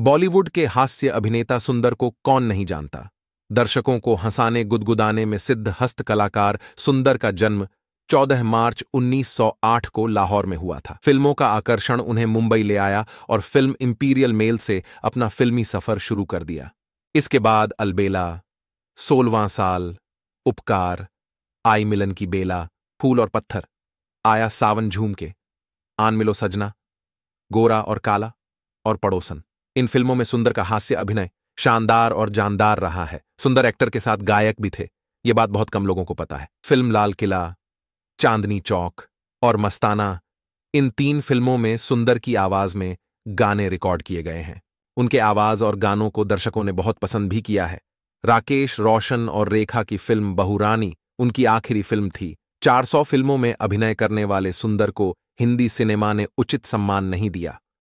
बॉलीवुड के हास्य अभिनेता सुंदर को कौन नहीं जानता दर्शकों को हंसाने गुदगुदाने में सिद्ध हस्त कलाकार सुंदर का जन्म 14 मार्च 1908 को लाहौर में हुआ था फिल्मों का आकर्षण उन्हें मुंबई ले आया और फिल्म इंपीरियल मेल से अपना फिल्मी सफर शुरू कर दिया इसके बाद अलबेला सोलवा साल उपकार आई मिलन की बेला फूल और पत्थर आया सावन झूम के आन मिलो सजना गोरा और काला और पड़ोसन इन फिल्मों में सुंदर का हास्य अभिनय शानदार और जानदार रहा है सुंदर एक्टर के साथ गायक भी थे ये बात बहुत कम लोगों को पता है फिल्म लाल किला चांदनी चौक और मस्ताना इन तीन फिल्मों में सुंदर की आवाज में गाने रिकॉर्ड किए गए हैं उनके आवाज और गानों को दर्शकों ने बहुत पसंद भी किया है राकेश रोशन और रेखा की फिल्म बहुरानी उनकी आखिरी फिल्म थी 400 फिल्मों में अभिनय करने वाले सुंदर को हिंदी सिनेमा ने उचित सम्मान नहीं दिया